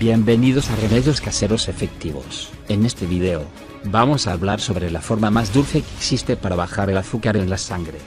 Bienvenidos a Remedios Caseros Efectivos. En este video, vamos a hablar sobre la forma más dulce que existe para bajar el azúcar en la sangre.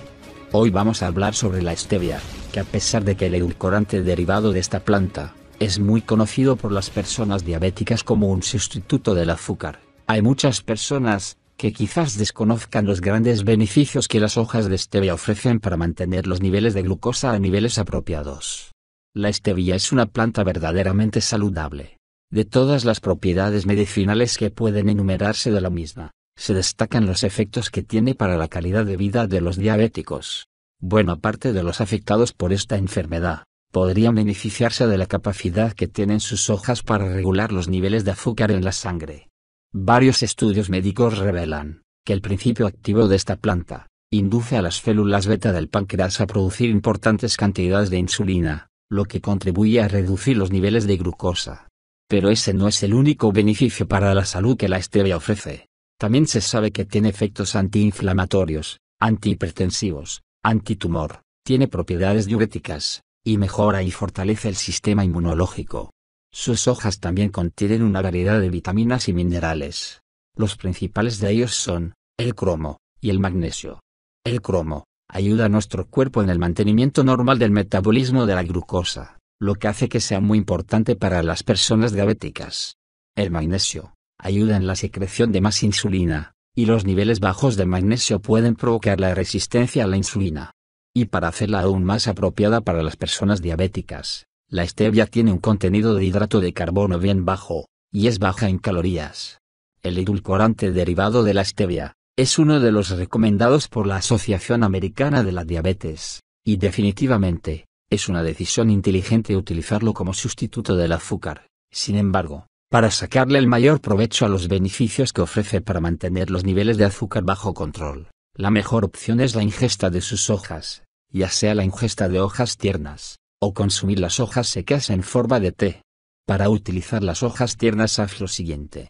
Hoy vamos a hablar sobre la stevia, que a pesar de que el edulcorante derivado de esta planta, es muy conocido por las personas diabéticas como un sustituto del azúcar. Hay muchas personas, que quizás desconozcan los grandes beneficios que las hojas de stevia ofrecen para mantener los niveles de glucosa a niveles apropiados. La stevia es una planta verdaderamente saludable. De todas las propiedades medicinales que pueden enumerarse de la misma, se destacan los efectos que tiene para la calidad de vida de los diabéticos. bueno parte de los afectados por esta enfermedad podrían beneficiarse de la capacidad que tienen sus hojas para regular los niveles de azúcar en la sangre. Varios estudios médicos revelan que el principio activo de esta planta induce a las células beta del páncreas a producir importantes cantidades de insulina, lo que contribuye a reducir los niveles de glucosa. Pero ese no es el único beneficio para la salud que la stevia ofrece. También se sabe que tiene efectos antiinflamatorios, antihipertensivos, antitumor, tiene propiedades diuréticas, y mejora y fortalece el sistema inmunológico. Sus hojas también contienen una variedad de vitaminas y minerales. Los principales de ellos son, el cromo, y el magnesio. El cromo, ayuda a nuestro cuerpo en el mantenimiento normal del metabolismo de la glucosa, lo que hace que sea muy importante para las personas diabéticas. El magnesio ayuda en la secreción de más insulina, y los niveles bajos de magnesio pueden provocar la resistencia a la insulina. Y para hacerla aún más apropiada para las personas diabéticas, la stevia tiene un contenido de hidrato de carbono bien bajo, y es baja en calorías. El edulcorante derivado de la stevia, es uno de los recomendados por la Asociación Americana de la Diabetes, y definitivamente, es una decisión inteligente utilizarlo como sustituto del azúcar. Sin embargo, para sacarle el mayor provecho a los beneficios que ofrece para mantener los niveles de azúcar bajo control, la mejor opción es la ingesta de sus hojas, ya sea la ingesta de hojas tiernas, o consumir las hojas secas en forma de té. Para utilizar las hojas tiernas haz lo siguiente.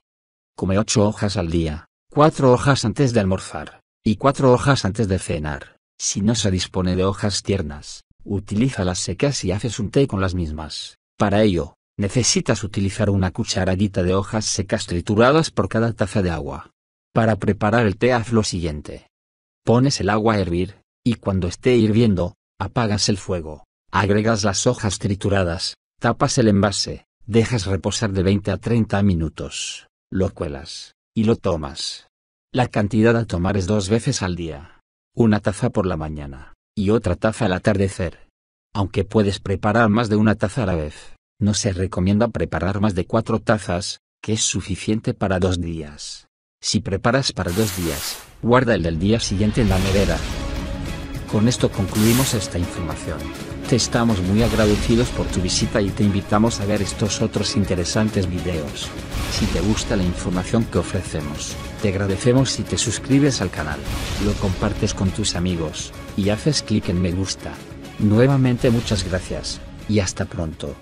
Come ocho hojas al día, cuatro hojas antes de almorzar, y cuatro hojas antes de cenar. Si no se dispone de hojas tiernas, utiliza las secas y haces un té con las mismas. Para ello, necesitas utilizar una cucharadita de hojas secas trituradas por cada taza de agua. Para preparar el té haz lo siguiente. Pones el agua a hervir, y cuando esté hirviendo, apagas el fuego, agregas las hojas trituradas, tapas el envase, dejas reposar de 20 a 30 minutos, lo cuelas, y lo tomas. La cantidad a tomar es dos veces al día. Una taza por la mañana, y otra taza al atardecer. Aunque puedes preparar más de una taza a la vez, no se recomienda preparar más de cuatro tazas, que es suficiente para dos días. Si preparas para dos días, guarda el del día siguiente en la nevera. Con esto concluimos esta información. Te estamos muy agradecidos por tu visita y te invitamos a ver estos otros interesantes videos. Si te gusta la información que ofrecemos, te agradecemos si te suscribes al canal, lo compartes con tus amigos, y haces clic en me gusta. Nuevamente muchas gracias, y hasta pronto.